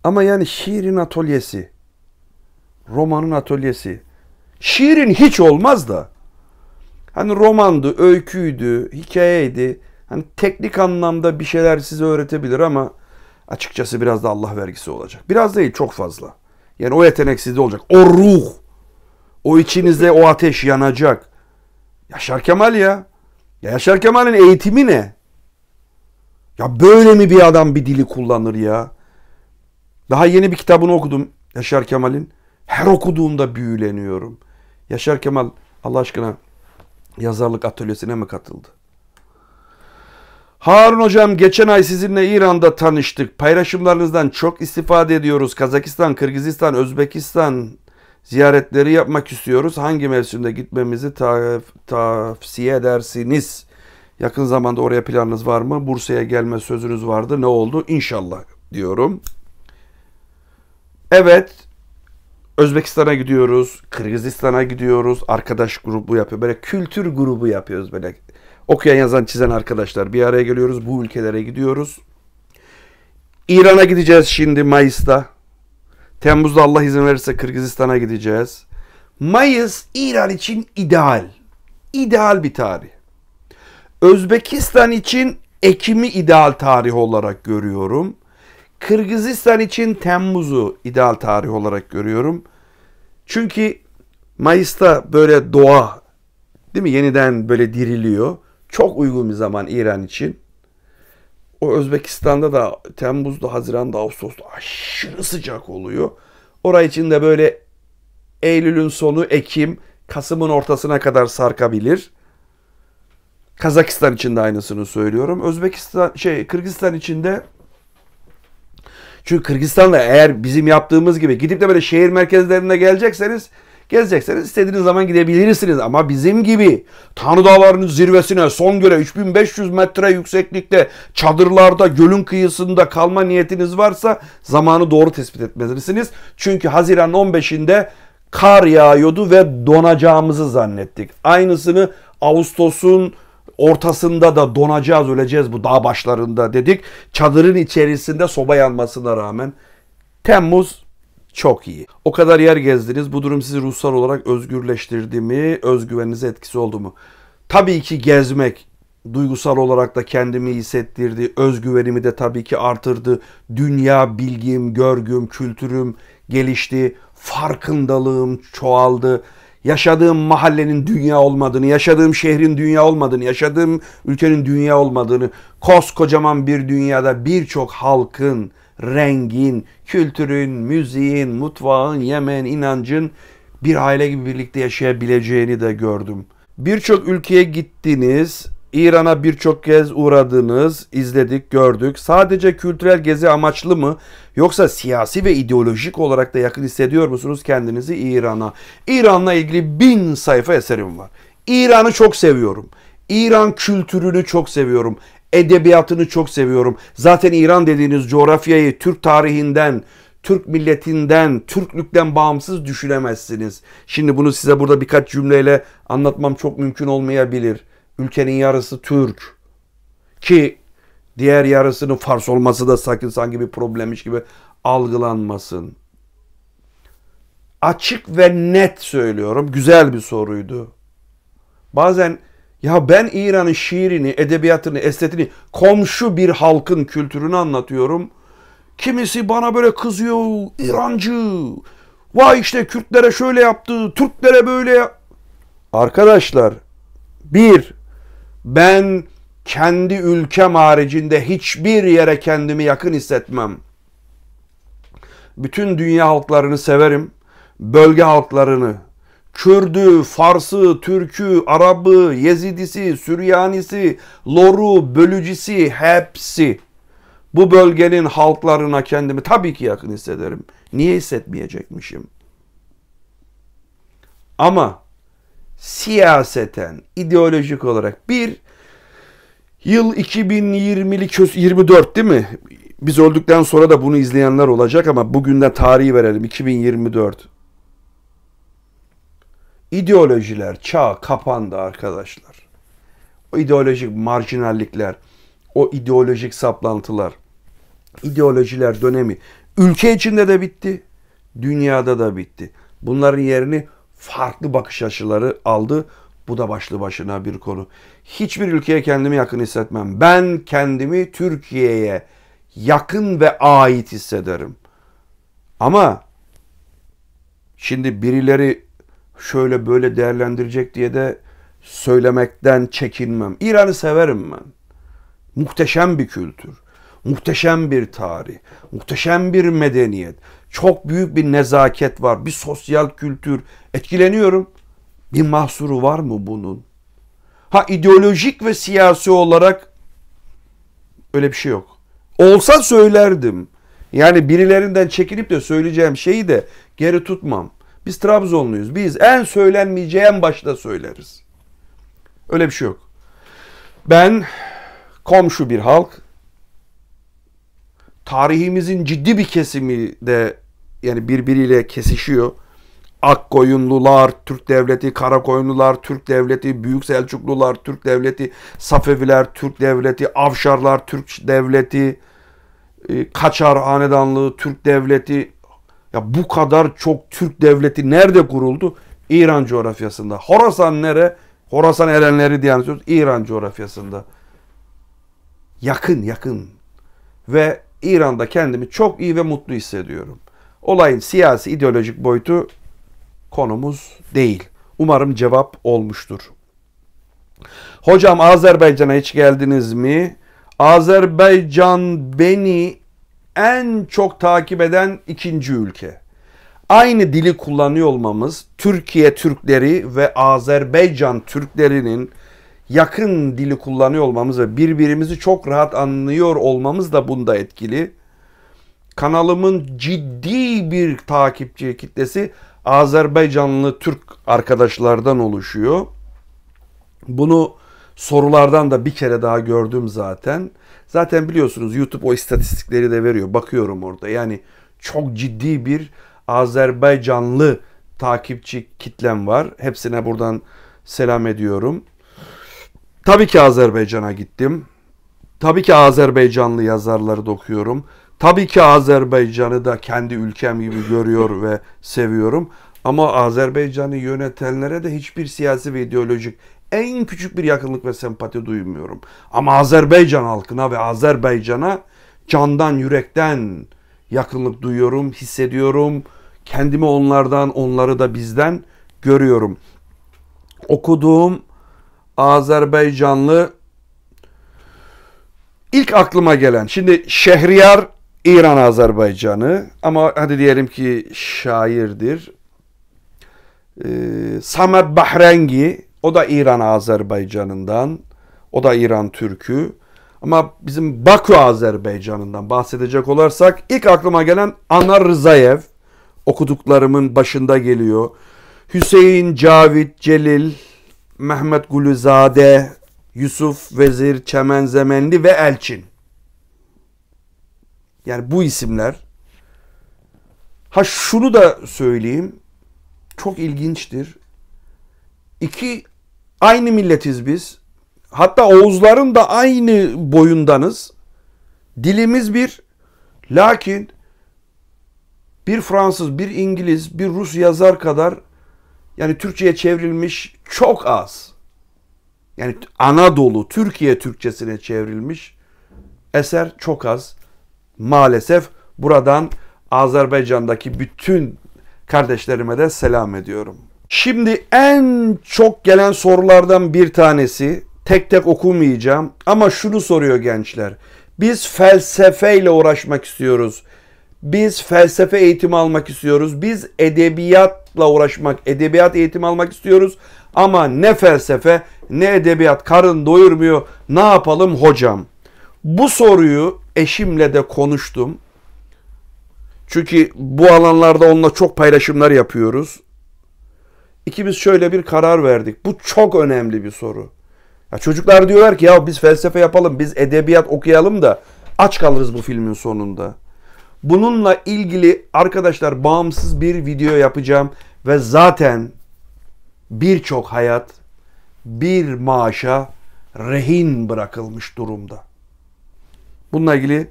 A: Ama yani şiirin atölyesi, romanın atölyesi. Şiirin hiç olmaz da. Hani romandı, öyküydü, hikayeydi. Hani teknik anlamda bir şeyler size öğretebilir ama açıkçası biraz da Allah vergisi olacak. Biraz değil çok fazla. Yani o yetenek sizde olacak. O ruh. O içinizde o ateş yanacak. Yaşar Kemal ya. ya Yaşar Kemal'in eğitimi ne? Ya böyle mi bir adam bir dili kullanır ya? Daha yeni bir kitabını okudum Yaşar Kemal'in. Her okuduğumda büyüleniyorum. Yaşar Kemal Allah aşkına yazarlık atölyesine mi katıldı? Harun hocam geçen ay sizinle İran'da tanıştık. Paylaşımlarınızdan çok istifade ediyoruz. Kazakistan, Kırgızistan, Özbekistan ziyaretleri yapmak istiyoruz. Hangi mevsimde gitmemizi tavsiye ta ta edersiniz? Yakın zamanda oraya planınız var mı? Bursa'ya gelme sözünüz vardı. Ne oldu? İnşallah diyorum. Evet. Özbekistan'a gidiyoruz. Kırgızistan'a gidiyoruz. Arkadaş grubu yapıyor. Böyle kültür grubu yapıyoruz böyle Okuyan, yazan, çizen arkadaşlar bir araya geliyoruz. Bu ülkelere gidiyoruz. İran'a gideceğiz şimdi Mayıs'ta. Temmuz'da Allah izin verirse Kırgızistan'a gideceğiz. Mayıs İran için ideal. İdeal bir tarih. Özbekistan için Ekim'i ideal tarih olarak görüyorum. Kırgızistan için Temmuz'u ideal tarih olarak görüyorum. Çünkü Mayıs'ta böyle doğa değil mi yeniden böyle diriliyor. Çok uygun bir zaman İran için. O Özbekistan'da da Temmuz'da, Haziran'da, Ağustos'ta aşırı sıcak oluyor. Oraya için de böyle Eylül'ün sonu Ekim, Kasım'ın ortasına kadar sarkabilir. Kazakistan için de aynısını söylüyorum. Özbekistan şey Kırgızistan için de çünkü Kırgızistan'da eğer bizim yaptığımız gibi gidip de böyle şehir merkezlerine gelecekseniz Gezecekseniz istediğiniz zaman gidebilirsiniz ama bizim gibi Tanrı Dağları'nın zirvesine son göre 3500 metre yükseklikte çadırlarda gölün kıyısında kalma niyetiniz varsa zamanı doğru tespit etmelisiniz. Çünkü Haziran 15'inde kar yağıyordu ve donacağımızı zannettik. Aynısını Ağustos'un ortasında da donacağız öleceğiz bu dağ başlarında dedik. Çadırın içerisinde soba yanmasına rağmen Temmuz çok iyi. O kadar yer gezdiniz. Bu durum sizi ruhsal olarak özgürleştirdi mi? Özgüveninize etkisi oldu mu? Tabii ki gezmek duygusal olarak da kendimi hissettirdi. Özgüvenimi de tabii ki artırdı. Dünya bilgim, görgüm, kültürüm gelişti. Farkındalığım çoğaldı. Yaşadığım mahallenin dünya olmadığını, yaşadığım şehrin dünya olmadığını, yaşadığım ülkenin dünya olmadığını, koskocaman bir dünyada birçok halkın rengin, kültürün, müziğin, mutfağın, yemen, inancın bir aile gibi birlikte yaşayabileceğini de gördüm. Birçok ülkeye gittiniz, İran'a birçok kez uğradınız, izledik, gördük. Sadece kültürel gezi amaçlı mı yoksa siyasi ve ideolojik olarak da yakın hissediyor musunuz kendinizi İran'a? İran'la ilgili bin sayfa eserim var. İran'ı çok seviyorum. İran kültürünü çok seviyorum edebiyatını çok seviyorum. Zaten İran dediğiniz coğrafyayı Türk tarihinden, Türk milletinden, Türklükten bağımsız düşünemezsiniz. Şimdi bunu size burada birkaç cümleyle anlatmam çok mümkün olmayabilir. Ülkenin yarısı Türk. Ki diğer yarısının Fars olması da sakın sanki bir problemmiş gibi algılanmasın. Açık ve net söylüyorum. Güzel bir soruydu. Bazen ya ben İran'ın şiirini, edebiyatını, estetini, komşu bir halkın kültürünü anlatıyorum. Kimisi bana böyle kızıyor, İrancı. Vay işte Kürtlere şöyle yaptı, Türklere böyle Arkadaşlar, bir, ben kendi ülkem haricinde hiçbir yere kendimi yakın hissetmem. Bütün dünya halklarını severim. Bölge halklarını, Kürdü, Farsı, Türkü, Arabı, Yezidisi, Süryanisi, Loru, Bölücisi hepsi bu bölgenin halklarına kendimi tabii ki yakın hissederim. Niye hissetmeyecekmişim? Ama siyaseten, ideolojik olarak bir yıl 2020'li 24 değil mi? Biz öldükten sonra da bunu izleyenler olacak ama bugünden tarihi verelim 2024 ideolojiler çağ kapandı arkadaşlar. O ideolojik marjinallikler, o ideolojik saplantılar, ideolojiler dönemi ülke içinde de bitti, dünyada da bitti. Bunların yerini farklı bakış açıları aldı. Bu da başlı başına bir konu. Hiçbir ülkeye kendimi yakın hissetmem. Ben kendimi Türkiye'ye yakın ve ait hissederim. Ama şimdi birileri şöyle böyle değerlendirecek diye de söylemekten çekinmem. İran'ı severim ben. Muhteşem bir kültür, muhteşem bir tarih, muhteşem bir medeniyet. Çok büyük bir nezaket var, bir sosyal kültür. Etkileniyorum. Bir mahsuru var mı bunun? Ha ideolojik ve siyasi olarak öyle bir şey yok. Olsa söylerdim. Yani birilerinden çekinip de söyleyeceğim şeyi de geri tutmam. Biz Trabzonluyuz. Biz en söylenmeyeceği başta söyleriz. Öyle bir şey yok. Ben komşu bir halk. Tarihimizin ciddi bir kesimi de yani birbiriyle kesişiyor. Akkoyunlular, Türk Devleti, Karakoyunlular, Türk Devleti, Büyük Selçuklular, Türk Devleti, Safeviler, Türk Devleti, Avşarlar, Türk Devleti, e, Kaçar Hanedanlığı, Türk Devleti. Ya bu kadar çok Türk devleti nerede kuruldu? İran coğrafyasında. Horasan nere? Horasan erenleri diye anlatıyoruz. İran coğrafyasında. Yakın yakın. Ve İran'da kendimi çok iyi ve mutlu hissediyorum. Olayın siyasi ideolojik boyutu konumuz değil. Umarım cevap olmuştur. Hocam Azerbaycan'a hiç geldiniz mi? Azerbaycan beni en çok takip eden ikinci ülke. Aynı dili kullanıyor olmamız Türkiye Türkleri ve Azerbaycan Türklerinin yakın dili kullanıyor olmamız ve birbirimizi çok rahat anlıyor olmamız da bunda etkili. Kanalımın ciddi bir takipçi kitlesi Azerbaycanlı Türk arkadaşlardan oluşuyor. Bunu sorulardan da bir kere daha gördüm zaten. Zaten biliyorsunuz YouTube o istatistikleri de veriyor. Bakıyorum orada. Yani çok ciddi bir Azerbaycanlı takipçi kitlem var. Hepsine buradan selam ediyorum. Tabii ki Azerbaycan'a gittim. Tabii ki Azerbaycanlı yazarları da okuyorum. Tabii ki Azerbaycan'ı da kendi ülkem gibi görüyor ve seviyorum. Ama Azerbaycan'ı yönetenlere de hiçbir siyasi ve ideolojik en küçük bir yakınlık ve sempati duymuyorum. Ama Azerbaycan halkına ve Azerbaycan'a candan, yürekten yakınlık duyuyorum, hissediyorum. Kendimi onlardan, onları da bizden görüyorum. Okuduğum Azerbaycanlı ilk aklıma gelen. Şimdi Şehriyar İran Azerbaycan'ı ama hadi diyelim ki şairdir. Ee, Samet Bahrengi o da İran Azerbaycan'ından, o da İran Türk'ü. Ama bizim Bakü Azerbaycan'ından bahsedecek olarsak ilk aklıma gelen Anar Rızayev. Okuduklarımın başında geliyor. Hüseyin Cavit Celil, Mehmet Gülüzade, Yusuf Vezir Çemen Çemenzemenli ve Elçin. Yani bu isimler. Ha şunu da söyleyeyim. Çok ilginçtir. İki Aynı milletiz biz. Hatta Oğuzların da aynı boyundanız. Dilimiz bir. Lakin bir Fransız, bir İngiliz, bir Rus yazar kadar yani Türkçe'ye çevrilmiş çok az. Yani Anadolu, Türkiye Türkçesine çevrilmiş eser çok az. Maalesef buradan Azerbaycan'daki bütün kardeşlerime de selam ediyorum. Şimdi en çok gelen sorulardan bir tanesi tek tek okumayacağım ama şunu soruyor gençler. Biz felsefeyle uğraşmak istiyoruz. Biz felsefe eğitimi almak istiyoruz. Biz edebiyatla uğraşmak, edebiyat eğitimi almak istiyoruz. Ama ne felsefe ne edebiyat karın doyurmuyor. Ne yapalım hocam? Bu soruyu eşimle de konuştum. Çünkü bu alanlarda onunla çok paylaşımlar yapıyoruz ikimiz şöyle bir karar verdik. Bu çok önemli bir soru. Ya çocuklar diyorlar ki ya biz felsefe yapalım, biz edebiyat okuyalım da aç kalırız bu filmin sonunda. Bununla ilgili arkadaşlar bağımsız bir video yapacağım ve zaten birçok hayat bir maaşa rehin bırakılmış durumda. Bununla ilgili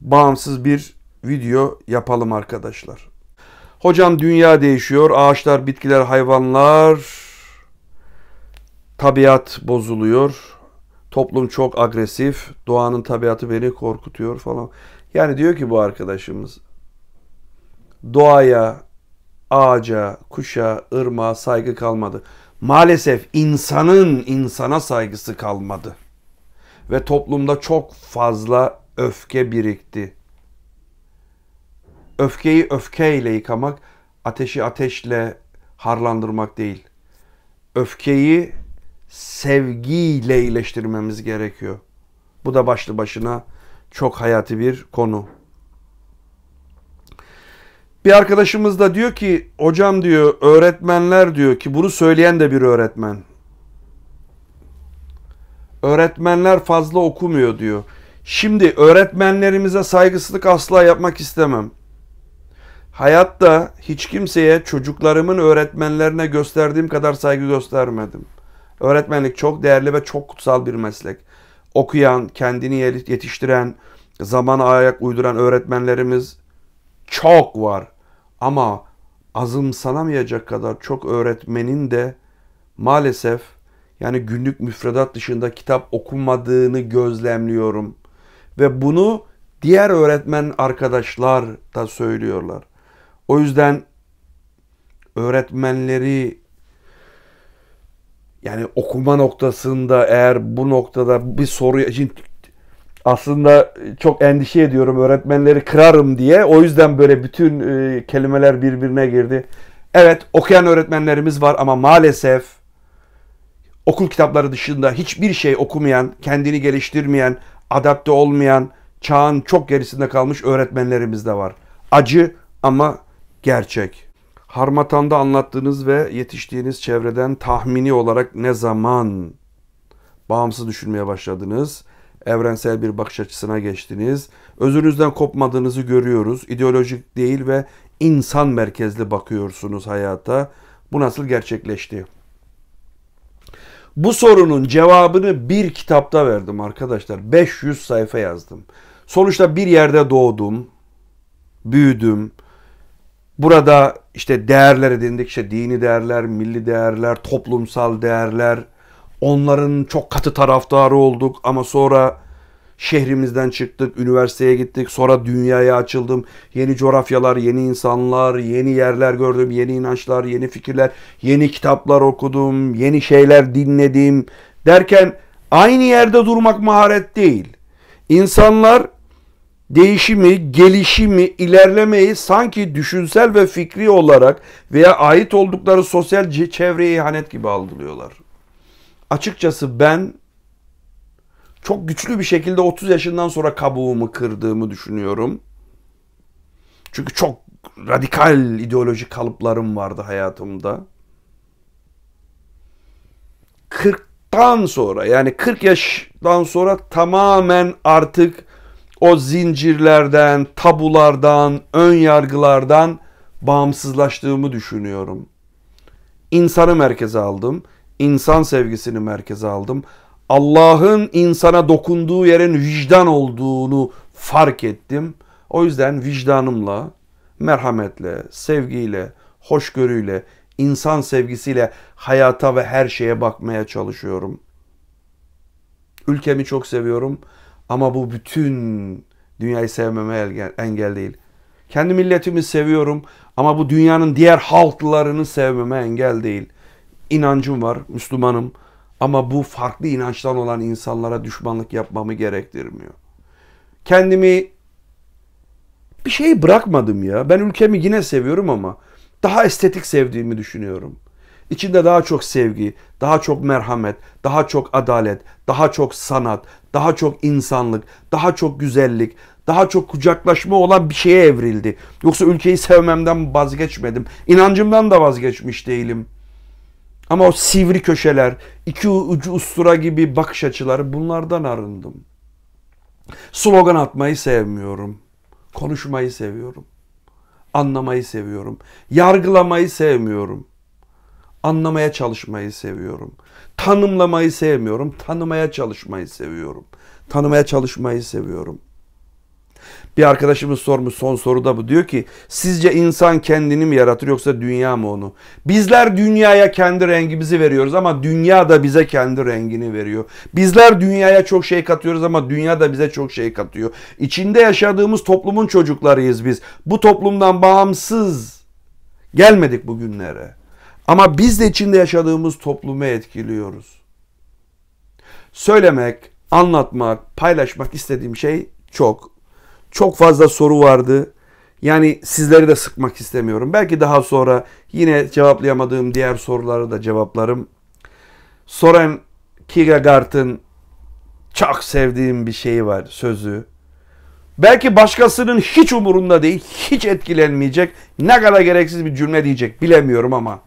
A: bağımsız bir video yapalım arkadaşlar. Hocam dünya değişiyor, ağaçlar, bitkiler, hayvanlar, tabiat bozuluyor. Toplum çok agresif, doğanın tabiatı beni korkutuyor falan. Yani diyor ki bu arkadaşımız, doğaya, ağaca, kuşa, ırmağa saygı kalmadı. Maalesef insanın insana saygısı kalmadı. Ve toplumda çok fazla öfke birikti öfkeyi öfkeyle yıkamak, ateşi ateşle harlandırmak değil. Öfkeyi sevgiyle iyileştirmemiz gerekiyor. Bu da başlı başına çok hayati bir konu. Bir arkadaşımız da diyor ki hocam diyor öğretmenler diyor ki bunu söyleyen de bir öğretmen. Öğretmenler fazla okumuyor diyor. Şimdi öğretmenlerimize saygısızlık asla yapmak istemem. Hayatta hiç kimseye çocuklarımın öğretmenlerine gösterdiğim kadar saygı göstermedim. Öğretmenlik çok değerli ve çok kutsal bir meslek. Okuyan, kendini yetiştiren, zamana ayak uyduran öğretmenlerimiz çok var. Ama azımsanamayacak kadar çok öğretmenin de maalesef yani günlük müfredat dışında kitap okumadığını gözlemliyorum. Ve bunu diğer öğretmen arkadaşlar da söylüyorlar. O yüzden öğretmenleri yani okuma noktasında eğer bu noktada bir soru aslında çok endişe ediyorum öğretmenleri kırarım diye. O yüzden böyle bütün e, kelimeler birbirine girdi. Evet okuyan öğretmenlerimiz var ama maalesef okul kitapları dışında hiçbir şey okumayan, kendini geliştirmeyen, adapte olmayan, çağın çok gerisinde kalmış öğretmenlerimiz de var. Acı ama gerçek. Harmatanda anlattığınız ve yetiştiğiniz çevreden tahmini olarak ne zaman bağımsız düşünmeye başladınız? Evrensel bir bakış açısına geçtiniz. Özünüzden kopmadığınızı görüyoruz. İdeolojik değil ve insan merkezli bakıyorsunuz hayata. Bu nasıl gerçekleşti? Bu sorunun cevabını bir kitapta verdim arkadaşlar. 500 sayfa yazdım. Sonuçta bir yerde doğdum, büyüdüm, Burada işte değerler edindik. İşte dini değerler, milli değerler, toplumsal değerler. Onların çok katı taraftarı olduk ama sonra şehrimizden çıktık, üniversiteye gittik, sonra dünyaya açıldım. Yeni coğrafyalar, yeni insanlar, yeni yerler gördüm, yeni inançlar, yeni fikirler, yeni kitaplar okudum, yeni şeyler dinledim derken aynı yerde durmak maharet değil. İnsanlar değişimi, gelişimi, ilerlemeyi sanki düşünsel ve fikri olarak veya ait oldukları sosyal çevreye ihanet gibi algılıyorlar. Açıkçası ben çok güçlü bir şekilde 30 yaşından sonra kabuğumu kırdığımı düşünüyorum. Çünkü çok radikal ideolojik kalıplarım vardı hayatımda. 40'tan sonra yani 40 yaştan sonra tamamen artık o zincirlerden, tabulardan, ön yargılardan bağımsızlaştığımı düşünüyorum. İnsanı merkeze aldım. İnsan sevgisini merkeze aldım. Allah'ın insana dokunduğu yerin vicdan olduğunu fark ettim. O yüzden vicdanımla, merhametle, sevgiyle, hoşgörüyle, insan sevgisiyle hayata ve her şeye bakmaya çalışıyorum. Ülkemi çok seviyorum. Ama bu bütün dünyayı sevmeme engel değil. Kendi milletimi seviyorum ama bu dünyanın diğer halklarını sevmeme engel değil. İnancım var, Müslümanım ama bu farklı inançtan olan insanlara düşmanlık yapmamı gerektirmiyor. Kendimi bir şey bırakmadım ya. Ben ülkemi yine seviyorum ama daha estetik sevdiğimi düşünüyorum. İçinde daha çok sevgi, daha çok merhamet, daha çok adalet, daha çok sanat, daha çok insanlık, daha çok güzellik, daha çok kucaklaşma olan bir şeye evrildi. Yoksa ülkeyi sevmemden vazgeçmedim. İnancımdan da vazgeçmiş değilim. Ama o sivri köşeler, iki ucu ustura gibi bakış açıları bunlardan arındım. Slogan atmayı sevmiyorum. Konuşmayı seviyorum. Anlamayı seviyorum. Yargılamayı sevmiyorum. Anlamaya çalışmayı seviyorum. Tanımlamayı sevmiyorum. Tanımaya çalışmayı seviyorum. Tanımaya çalışmayı seviyorum. Bir arkadaşımız sormuş son soruda bu. Diyor ki sizce insan kendini mi yaratır yoksa dünya mı onu? Bizler dünyaya kendi rengimizi veriyoruz ama dünya da bize kendi rengini veriyor. Bizler dünyaya çok şey katıyoruz ama dünya da bize çok şey katıyor. İçinde yaşadığımız toplumun çocuklarıyız biz. Bu toplumdan bağımsız gelmedik bugünlere. Ama biz de içinde yaşadığımız toplumu etkiliyoruz. Söylemek, anlatmak, paylaşmak istediğim şey çok. Çok fazla soru vardı. Yani sizleri de sıkmak istemiyorum. Belki daha sonra yine cevaplayamadığım diğer soruları da cevaplarım. Soren Kierkegaard'ın çok sevdiğim bir şeyi var, sözü. Belki başkasının hiç umurunda değil, hiç etkilenmeyecek, ne kadar gereksiz bir cümle diyecek bilemiyorum ama.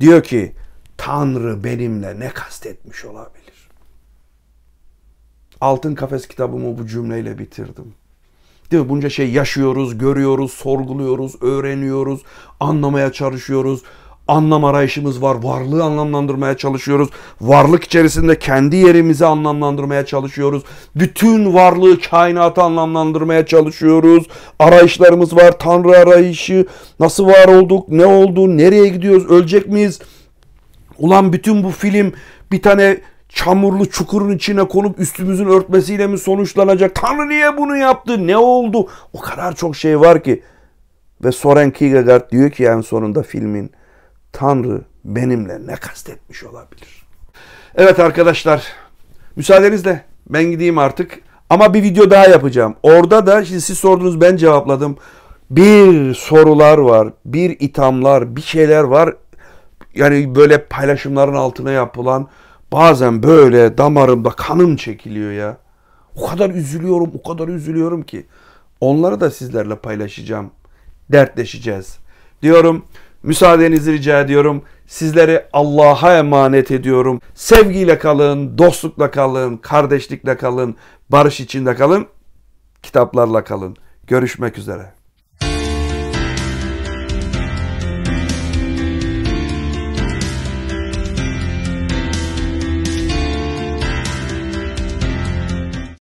A: Diyor ki Tanrı benimle ne kastetmiş olabilir? Altın Kafes kitabımı bu cümleyle bitirdim. Değil mi? Bunca şey yaşıyoruz, görüyoruz, sorguluyoruz, öğreniyoruz, anlamaya çalışıyoruz anlam arayışımız var. Varlığı anlamlandırmaya çalışıyoruz. Varlık içerisinde kendi yerimizi anlamlandırmaya çalışıyoruz. Bütün varlığı kainatı anlamlandırmaya çalışıyoruz. Arayışlarımız var. Tanrı arayışı, nasıl var olduk, ne oldu, nereye gidiyoruz, ölecek miyiz? Ulan bütün bu film bir tane çamurlu çukurun içine konup üstümüzün örtmesiyle mi sonuçlanacak? Tanrı niye bunu yaptı? Ne oldu? O kadar çok şey var ki. Ve Soren Kierkegaard diyor ki en sonunda filmin Tanrı benimle ne kastetmiş olabilir? Evet arkadaşlar, müsaadenizle ben gideyim artık. Ama bir video daha yapacağım. Orada da şimdi siz sordunuz ben cevapladım. Bir sorular var, bir ithamlar, bir şeyler var. Yani böyle paylaşımların altına yapılan bazen böyle damarımda kanım çekiliyor ya. O kadar üzülüyorum, o kadar üzülüyorum ki. Onları da sizlerle paylaşacağım. Dertleşeceğiz. Diyorum Müsaadenizi rica ediyorum. Sizleri Allah'a emanet ediyorum. Sevgiyle kalın, dostlukla kalın, kardeşlikle kalın, barış içinde kalın, kitaplarla kalın. Görüşmek üzere.